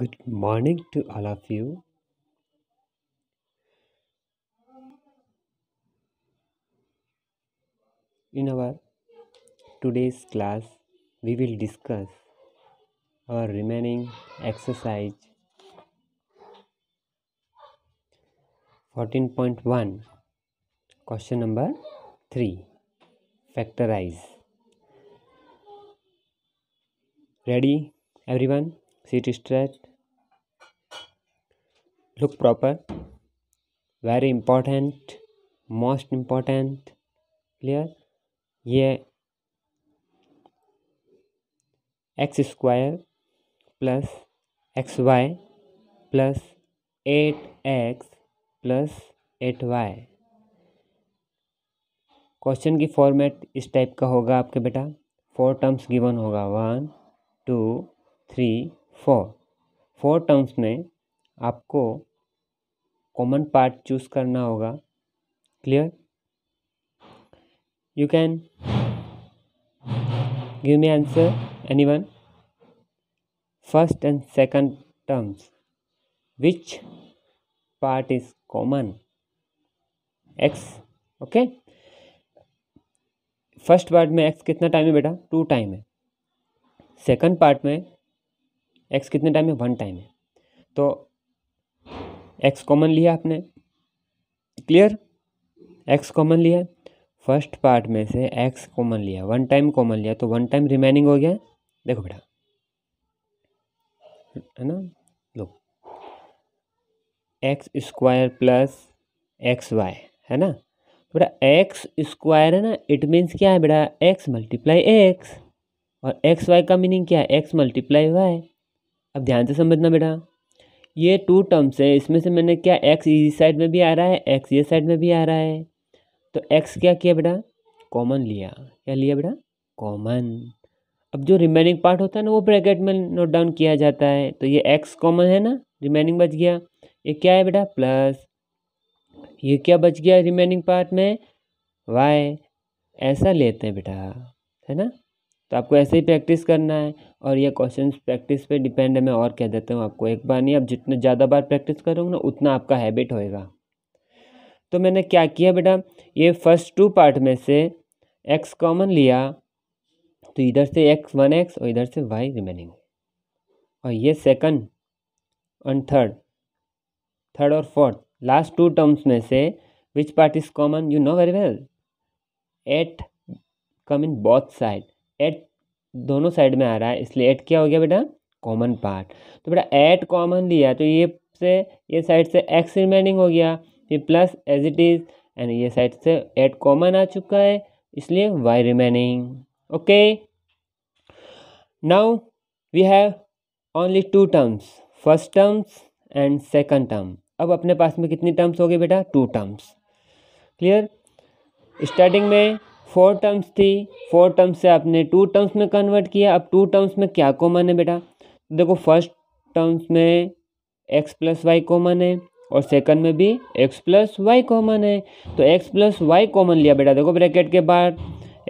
Good morning to all of you. In our today's class, we will discuss our remaining exercise 14.1, question number 3 Factorize. Ready, everyone? Sit stretch look proper very important most important clear ये X square plus X Y plus eight X plus eight Y question की format इस type का होगा आपके बेटा four terms given होगा one two three four four terms में आपको कॉमन पार्ट चूज करना होगा clear you can me answer any one first and second terms which part is common X okay first part में X कितना time है बेटा two time है second part में एक्स कितने टाइम है वन टाइम है तो एक्स कॉमन लिया आपने क्लियर एक्स कॉमन लिया फर्स्ट पार्ट में से एक्स कॉमन लिया वन टाइम कॉमन लिया तो वन टाइम रिमेनिंग हो गया देखो बेटा है ना लो X square plus X Y है ना तो बेटा एक्स स्क्वायर है ना इट मीन्स क्या है बेटा एक्स मल्टीप्लाई एक्स और एक्स वाई का मीनिंग क्या है एक्स मल्टीप्लाई वाई अब ध्यान से समझना बेटा ये टू टर्म्स है इसमें से मैंने क्या एक्स इस साइड में भी आ रहा है एक्स ये साइड में भी आ रहा है तो एक्स क्या किया बेटा कॉमन लिया क्या लिया बेटा कॉमन अब जो रिमेनिंग पार्ट होता है ना वो ब्रैकेट में नोट डाउन किया जाता है तो ये एक्स कॉमन है ना रिमेनिंग बच गया ये क्या है बेटा प्लस ये क्या बच गया रिमेनिंग पार्ट में वाई ऐसा लेते हैं बेटा है ना तो आपको ऐसे ही प्रैक्टिस करना है और ये क्वेश्चन प्रैक्टिस पे डिपेंड है मैं और कह देता हूँ आपको एक बार नहीं आप जितना ज़्यादा बार प्रैक्टिस करोगे ना उतना आपका हैबिट होएगा तो मैंने क्या किया बेटा ये फर्स्ट टू पार्ट में से एक्स कॉमन लिया तो इधर से एक्स वन एक्स और इधर से वाई रिमेनिंग और ये सेकंड एंड थर्ड थर्ड और फोर्थ लास्ट टू टर्म्स में से which part is common you know very well at come in both side at दोनों साइड में आ रहा है इसलिए एट क्या हो गया बेटा कॉमन पार्ट तो बेटा एट कॉमन लिया तो ये से ये साइड से एक्स रिमेनिंग हो गया फिर plus as it is and ये साइड से एट कॉमन आ चुका है इसलिए y remaining okay now we have only two terms first terms and second term अब अपने पास में कितनी टर्म्स हो गए बेटा टू टर्म्स क्लियर स्टार्टिंग में फोर टर्म्स थी फोर टर्म्स से आपने टू टर्म्स में कन्वर्ट किया अब टू टर्म्स में क्या कॉमन है बेटा देखो फर्स्ट टर्म्स में एक्स प्लस वाई कॉमन है और सेकंड में भी एक्स प्लस वाई कॉमन है तो एक्स प्लस वाई कॉमन लिया बेटा देखो ब्रैकेट के बाद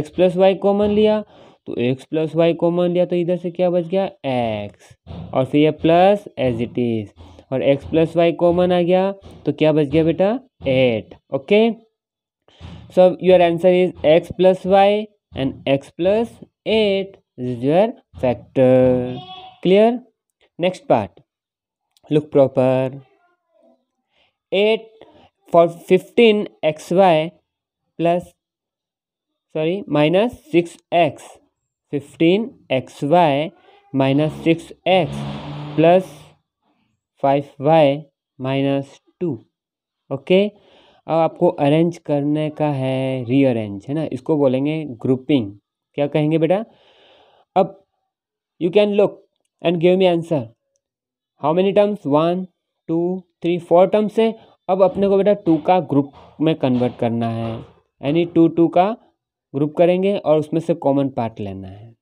एक्स प्लस वाई कॉमन लिया तो एक्स प्लस वाई कॉमन लिया तो इधर से क्या बच गया एक्स और फिर ये प्लस एज इट इज़ और एक्स प्लस वाई कॉमन आ गया तो क्या बच गया बेटा at okay So your answer is x plus y and x plus 8 is your factor. Clear? Next part. Look proper. 8 for 15 xy plus sorry minus 6x 15 xy minus 6x plus 5y minus 2 okay अब आपको arrange करने का है rearrange है ना इसको बोलेंगे grouping क्या कहेंगे बेटा अब you can look and give me answer how many terms one two three four terms है अब अपने को बेटा टू का ग्रुप में कन्वर्ट करना है यानी टू टू का ग्रुप करेंगे और उसमें से कॉमन पार्ट लेना है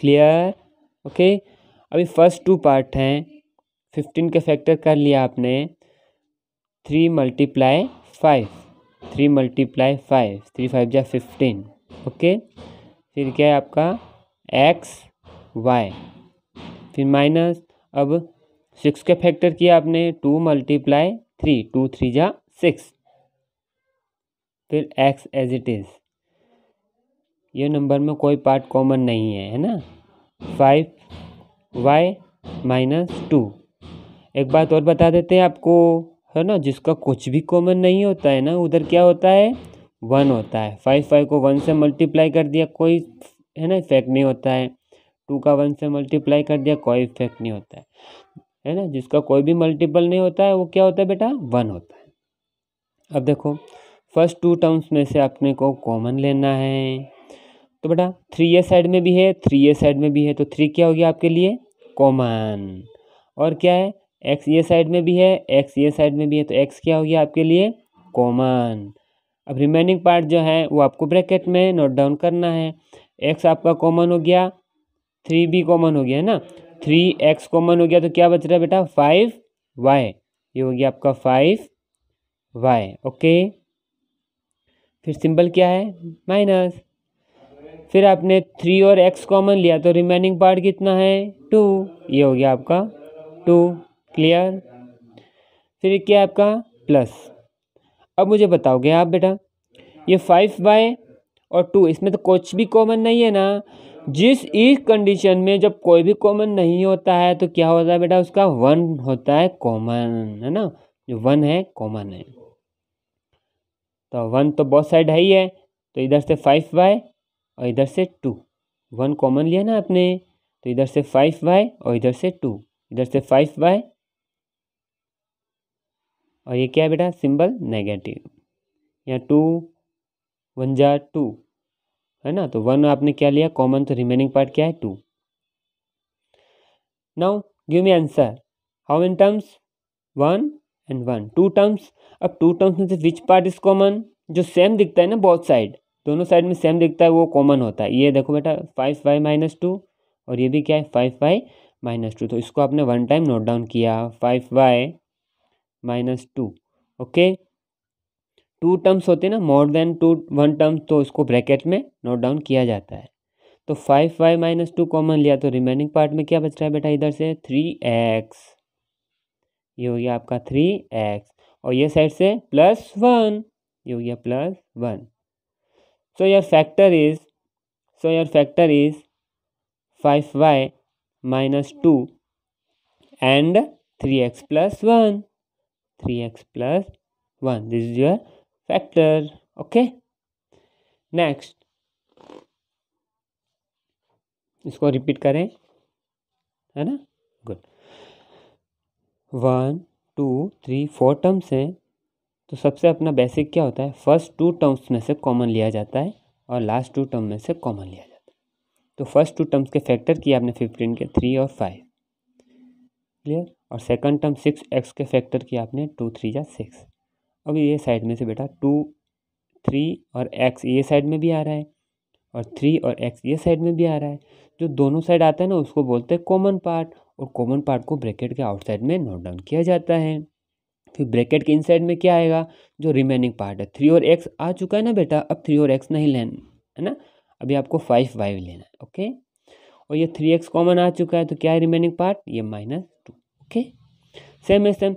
क्लियर ओके okay? अभी फर्स्ट टू पार्ट हैं फिफ्टीन के फैक्टर कर लिया आपने three multiply five three multiply five three five जा फिफ्टीन ओके फिर क्या है आपका एक्स वाई फिर माइनस अब सिक्स का फैक्टर किया आपने two multiply three two three जा सिक्स फिर एक्स एज इट इज़ ये नंबर में कोई पार्ट कॉमन नहीं है है ना फाइव वाई माइनस टू एक बात और बता देते हैं आपको है ना जिसका कुछ भी कॉमन नहीं होता है ना उधर क्या होता है वन होता है फाइव फाइव को वन से मल्टीप्लाई कर दिया कोई है ना इफेक्ट नहीं होता है टू का वन से मल्टीप्लाई कर दिया कोई इफेक्ट नहीं होता है है ना जिसका कोई भी मल्टीपल नहीं होता है वो क्या होता है बेटा वन होता है अब देखो फर्स्ट टू टर्म्स में से अपने को कॉमन लेना है तो बेटा थ्री ए साइड में भी है थ्री ए साइड में भी है तो थ्री क्या हो गया आपके लिए कॉमन और क्या है एक्स ये साइड में भी है एक्स ये साइड में भी है तो एक्स क्या हो गया आपके लिए कॉमन अब रिमेनिंग पार्ट जो है वो आपको ब्रैकेट में नोट डाउन करना है एक्स आपका कॉमन हो गया थ्री बी कॉमन हो गया है ना थ्री एक्स कॉमन हो गया तो क्या बच रहा है बेटा फाइव वाई ये हो गया आपका फाइव वाई ओके फिर सिंबल क्या है माइनस फिर आपने थ्री और एक्स कॉमन लिया तो रिमेनिंग पार्ट कितना है टू ये हो गया आपका टू क्लियर फिर क्या आपका प्लस अब मुझे बताओगे आप बेटा ये फाइव बाय और टू इसमें तो कुछ भी कॉमन नहीं है ना जिस इस कंडीशन में जब कोई भी कॉमन नहीं होता है तो क्या होता है बेटा उसका वन होता है कॉमन है ना जो वन है कॉमन है तो वन तो बहुत साइड है ही है तो इधर से फाइव बाय और इधर से टू वन कॉमन लिया ना आपने तो इधर से फाइव बाय और इधर से टू इधर से फाइव बाय और ये क्या है बेटा सिंबल नेगेटिव यहाँ टू वन जा टू है ना तो वन आपने क्या लिया कॉमन तो रिमेनिंग पार्ट क्या है two now give me answer how many terms one and one two terms अब टू टर्म्स में से विच पार्ट इज कॉमन जो सेम दिखता है ना बहुत साइड दोनों साइड में सेम दिखता है वो कॉमन होता है ये देखो बेटा फाइव फाइव माइनस टू और ये भी क्या है फाइव फाइव माइनस टू तो इसको आपने वन टाइम नोट डाउन किया five y minus two okay two terms होते हैं ना more than two one terms तो उसको ब्रैकेट में नोट डाउन किया जाता है तो five y minus two common लिया तो रिमेनिंग पार्ट में क्या बच रहा है बेटा इधर से थ्री एक्स ये हो गया आपका थ्री एक्स और ये साइड से प्लस वन ये हो गया plus one so your factor is so your factor is five y minus two and three x plus one three x plus one this is your factor okay next इसको repeat करें है ना good one two three four terms हैं तो सबसे अपना basic क्या होता है फर्स्ट टू टर्म्स में से कॉमन लिया जाता है और लास्ट टू टर्म में से कॉमन लिया जाता है तो फर्स्ट टू टर्म्स के फैक्टर किए आपने फिफ्टीन के थ्री और फाइव क्लियर और सेकंड टर्म सिक्स एक्स के फैक्टर किया आपने टू थ्री या सिक्स अब ये साइड में से बेटा टू थ्री और एक्स ये साइड में भी आ रहा है और थ्री और एक्स ये साइड में भी आ रहा है जो दोनों साइड आता है ना उसको बोलते हैं कॉमन पार्ट और कॉमन पार्ट को ब्रैकेट के आउटसाइड में नोट डाउन किया जाता है फिर ब्रैकेट के इनसाइड में क्या आएगा जो रिमेनिंग पार्ट है थ्री और एक्स आ चुका है ना बेटा अब थ्री और एक्स नहीं लेना है ना अभी आपको फाइव वाइव लेना है ओके और ये थ्री एक्स कॉमन आ चुका है तो क्या है रिमेनिंग पार्ट ये minus okay same as same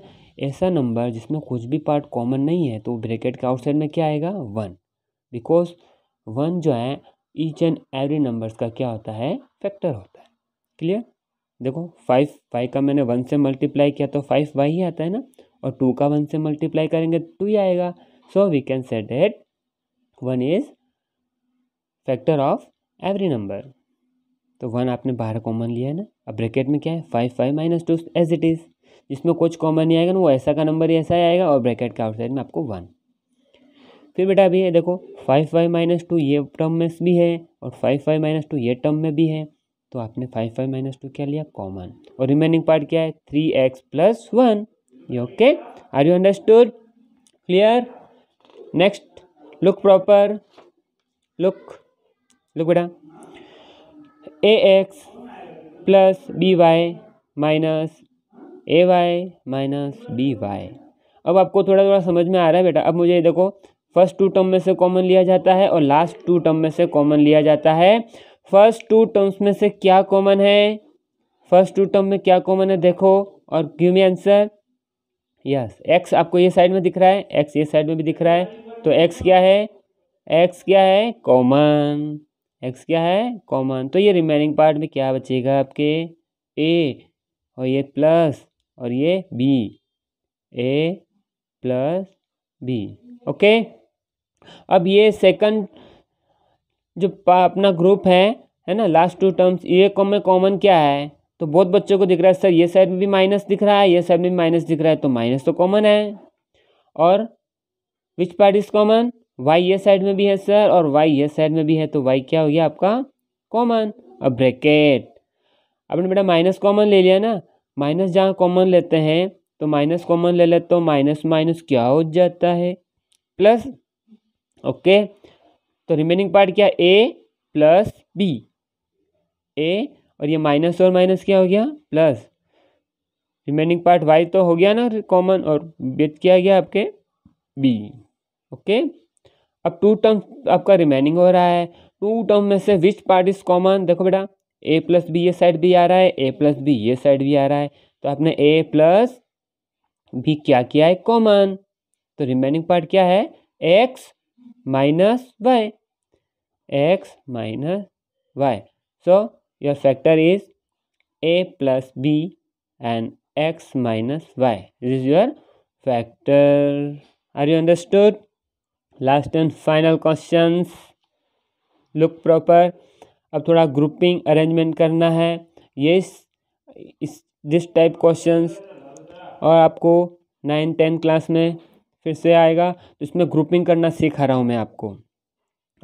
ऐसा नंबर जिसमें कुछ भी पार्ट कॉमन नहीं है तो ब्रैकेट के आउटसाइड में क्या आएगा वन बिकॉज वन जो है ईच एंड एवरी नंबर्स का क्या होता है फैक्टर होता है क्लियर देखो फाइव फाइव का मैंने वन से मल्टीप्लाई किया तो फाइव वाई ही आता है ना और टू का वन से मल्टीप्लाई करेंगे टू तो ही आएगा so we can set that one is factor of every number तो वन आपने बाहर कॉमन लिया है ना अब ब्रैकेट में क्या है five five minus two as it is जिसमें कुछ कॉमन नहीं आएगा ना वो ऐसा का नंबर ही ऐसा ही आएगा और ब्रैकेट के आउटसाइड में आपको वन फिर बेटा अभी ये देखो फाइव फाइव माइनस टू ये टर्म में भी है और फाइव फाइव माइनस टू ये टर्म में भी है तो आपने फाइव फाइव माइनस टू क्या लिया कॉमन और रिमेनिंग पार्ट क्या है थ्री एक्स प्लस वन ये okay are you understood clear next look proper look look बेटा a x plus b y minus a y minus b y अब आपको थोड़ा थोड़ा समझ में आ रहा है बेटा अब मुझे ये देखो फर्स्ट टू टर्म में से कॉमन लिया जाता है और लास्ट टू टर्म में से कॉमन लिया जाता है फर्स्ट टू टर्म्स में से क्या कॉमन है फर्स्ट टू टर्म में क्या कॉमन है देखो और give me answer yes x आपको ये साइड में दिख रहा है एक्स ये साइड में भी दिख रहा है तो एक्स क्या है एक्स क्या है कॉमन एक्स क्या है कॉमन तो ये रिमेनिंग पार्ट में क्या बचेगा आपके ए और ये प्लस और ये b a plus b okay अब ये सेकंड जो अपना ग्रुप है है ना लास्ट टू टर्म्स ये में कॉमन क्या है तो बहुत बच्चों को दिख रहा है सर ये साइड में भी माइनस दिख रहा है ये साइड में भी माइनस दिख रहा है तो माइनस तो कॉमन है और which part is common y ये साइड में भी है सर और वाई ये साइड में भी है तो वाई क्या हो गया आपका कॉमन अब ब्रैकेट आपने बेटा माइनस कॉमन ले लिया ना माइनस जहाँ कॉमन लेते हैं तो माइनस कॉमन ले लेते तो माइनस माइनस क्या हो जाता है प्लस ओके तो रिमेनिंग पार्ट क्या ए प्लस बी ए और ये माइनस और माइनस क्या हो गया प्लस रिमेनिंग पार्ट वाई तो हो गया ना कॉमन और बेच किया गया आपके बी ओके अब टू टर्म आपका रिमेनिंग हो रहा है टू टर्म में से विच पार्ट इज कॉमन देखो बेटा ए प्लस बी ये साइड भी आ रहा है ए प्लस बी ये साइड भी आ रहा है तो आपने ए प्लस भी क्या किया है कॉमन तो रिमेनिंग पार्ट क्या है x minus y x minus y so your factor is a plus b and x minus y this is your factor are you understood last and final question look proper अब थोड़ा grouping arrangement करना है ये इस this type question और आपको nine ten class में फिर से आएगा तो इसमें ग्रुपिंग करना सिखा रहा हूँ मैं आपको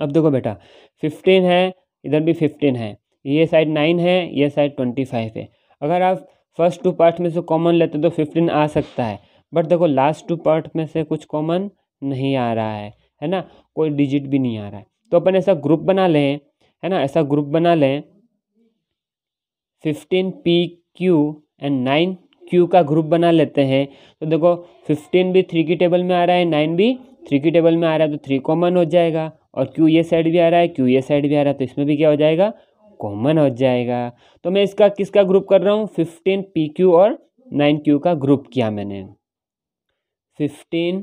अब देखो बेटा फिफ्टीन है इधर भी फिफ्टीन है ये साइड नाइन है ये साइड ट्वेंटी फाइव है अगर आप फर्स्ट टू पार्ट में से कॉमन लेते तो फिफ्टीन आ सकता है बट देखो लास्ट टू पार्ट में से कुछ कॉमन नहीं आ रहा है है ना कोई डिजिट भी नहीं आ रहा है तो अपन ऐसा ग्रुप बना लें है ना ऐसा ग्रुप बना लें fifteen p q and nine q का ग्रुप बना लेते हैं तो देखो फिफ्टीन भी थ्री की टेबल में आ रहा है नाइन भी थ्री की टेबल में आ रहा है तो थ्री कॉमन हो जाएगा और क्यू ये साइड भी आ रहा है क्यू ये साइड भी आ रहा है तो इसमें भी क्या हो जाएगा कॉमन हो जाएगा तो मैं इसका किसका ग्रुप कर रहा हूँ फिफ्टीन पी क्यू और नाइन क्यू का ग्रुप किया मैंने फिफ्टीन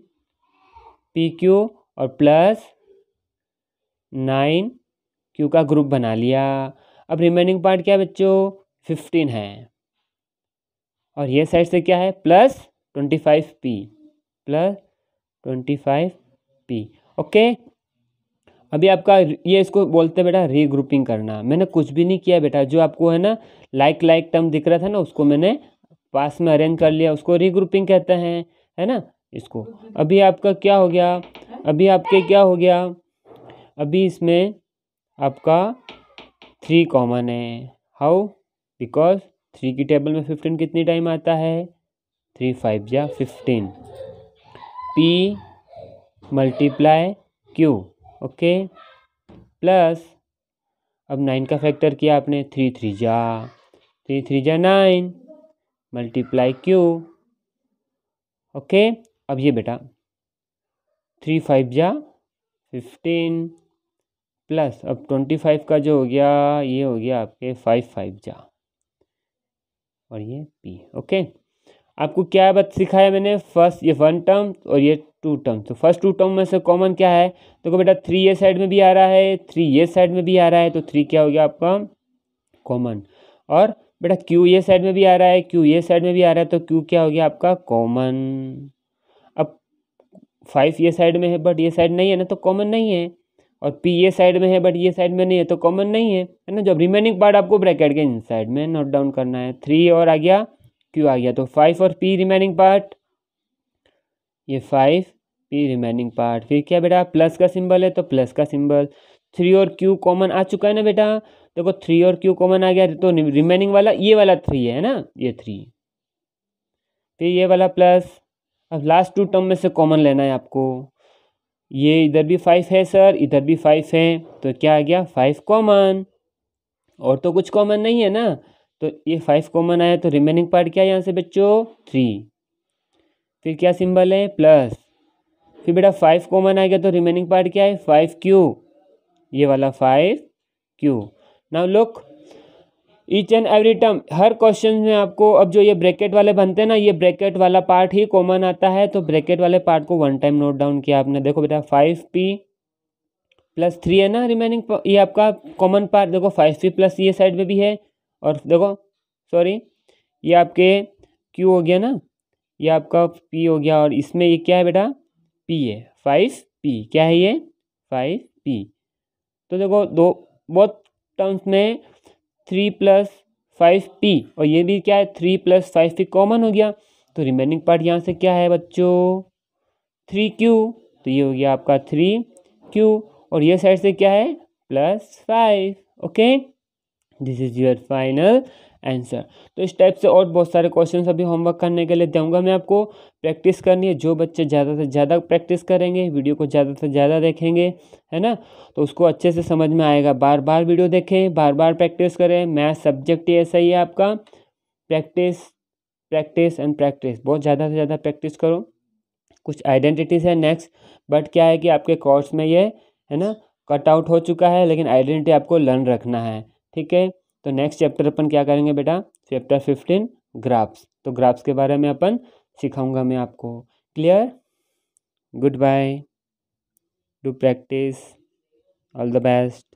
पी क्यू और प्लस नाइन क्यू का ग्रुप बना लिया अब रिमेनिंग पार्ट क्या है बच्चों फिफ्टीन है और ये साइड से क्या है plus twenty five p plus twenty five p okay अभी आपका ये इसको बोलते हैं बेटा रीग्रुपिंग करना मैंने कुछ भी नहीं किया बेटा जो आपको है ना लाइक लाइक टर्म दिख रहा था ना उसको मैंने पास में अरेंज कर लिया उसको रीग्रुपिंग कहते हैं है ना इसको अभी आपका क्या हो गया अभी आपके क्या हो गया अभी इसमें आपका थ्री कॉमन है हाउ बिकॉज थ्री की टेबल में फिफ्टीन कितनी टाइम आता है थ्री फाइव या fifteen p multiply q okay plus अब नाइन का फैक्टर किया आपने थ्री थ्री जा थ्री थ्री जा नाइन मल्टीप्लाई क्यू ओके अब ये बेटा थ्री फाइव जा फिफ्टीन प्लस अब ट्वेंटी फाइव का जो हो गया ये हो गया आपके फाइव फाइव जा और ये पी ओके आपको क्या बात सिखाया मैंने फर्स्ट ये वन टर्म और ये टू टर्म तो फर्स्ट टू टर्म में से कॉमन क्या है तो तो बेटा थ्री ये साइड में भी आ रहा है थ्री ये साइड में भी आ रहा है तो थ्री क्या हो गया आपका कॉमन और बेटा क्यू ये साइड में भी आ रहा है क्यू ये साइड में भी आ रहा है तो क्यू क्या हो गया आपका कॉमन फाइव ये साइड में है बट ये साइड नहीं है ना तो कॉमन नहीं है और पी ये साइड में है बट ये साइड में नहीं है तो कॉमन नहीं है है ना जब रिमेनिंग पार्ट आपको ब्रैकेट के इन साइड में नोट डाउन करना है थ्री और आ गया क्यू आ गया तो फाइव और पी रिमेनिंग पार्ट ये फाइव पी रिमेनिंग पार्ट फिर क्या बेटा प्लस का सिंबल है तो प्लस का सिंबल थ्री और क्यू कॉमन आ चुका है ना बेटा देखो थ्री और क्यू कॉमन आ गया तो रिमेनिंग वाला ये वाला थ्री है ना ये थ्री फिर ये वाला प्लस अब लास्ट टू टर्म में से कॉमन लेना है आपको ये इधर भी फाइव है सर इधर भी फाइव है तो क्या आ गया फाइव कॉमन और तो कुछ कॉमन नहीं है ना तो ये फाइव कॉमन आया तो रिमेनिंग पार्ट क्या है यहाँ से बच्चों थ्री फिर क्या सिंबल है प्लस फिर बेटा फाइव कॉमन आ गया तो रिमेनिंग पार्ट क्या है फाइव क्यू ये वाला five q now look each and every term हर क्वेश्चन में आपको अब जो ये ब्रैकेट वाले बनते हैं ना ये ब्रैकेट वाला पार्ट ही कॉमन आता है तो ब्रैकेट वाले पार्ट को वन टाइम नोट डाउन किया आपने देखो बेटा फाइव पी प्लस थ्री है ना रिमेनिंग ये आपका कॉमन पार्ट देखो फाइव पी प्लस ये साइड में भी है और देखो सॉरी ये आपके क्यू हो गया ना ये आपका पी हो गया और इसमें ये क्या है बेटा पी है फाइव पी क्या है ये फाइव पी तो देखो दो बहुत टर्म्स में थ्री प्लस फाइव पी और ये भी क्या है three plus five p common हो गया तो रिमेनिंग पार्ट यहाँ से क्या है बच्चों थ्री क्यू तो ये हो गया आपका थ्री क्यू और ये साइड से क्या है plus five okay this is your final answer तो इस टाइप से और बहुत सारे क्वेश्चन अभी होमवर्क करने के लिए दूंगा मैं आपको प्रैक्टिस करनी है जो बच्चे ज़्यादा से ज़्यादा प्रैक्टिस करेंगे वीडियो को ज़्यादा से ज़्यादा देखेंगे है ना तो उसको अच्छे से समझ में आएगा बार बार वीडियो देखें बार बार प्रैक्टिस करें मैथ सब्जेक्ट ही ऐसा ही है आपका प्रैक्टिस प्रैक्टिस एंड प्रैक्टिस बहुत ज़्यादा से ज़्यादा प्रैक्टिस करो कुछ आइडेंटिटीज़ है नेक्स्ट बट क्या है कि आपके कोर्स में ये है ना कट आउट हो चुका है लेकिन आइडेंटिटी आपको लर्न रखना है ठीक है तो नेक्स्ट चैप्टर अपन क्या करेंगे बेटा चैप्टर फिफ्टीन ग्राफ्स तो ग्राफ्स के बारे में अपन सिखाऊंगा मैं आपको clear good bye do practice all the best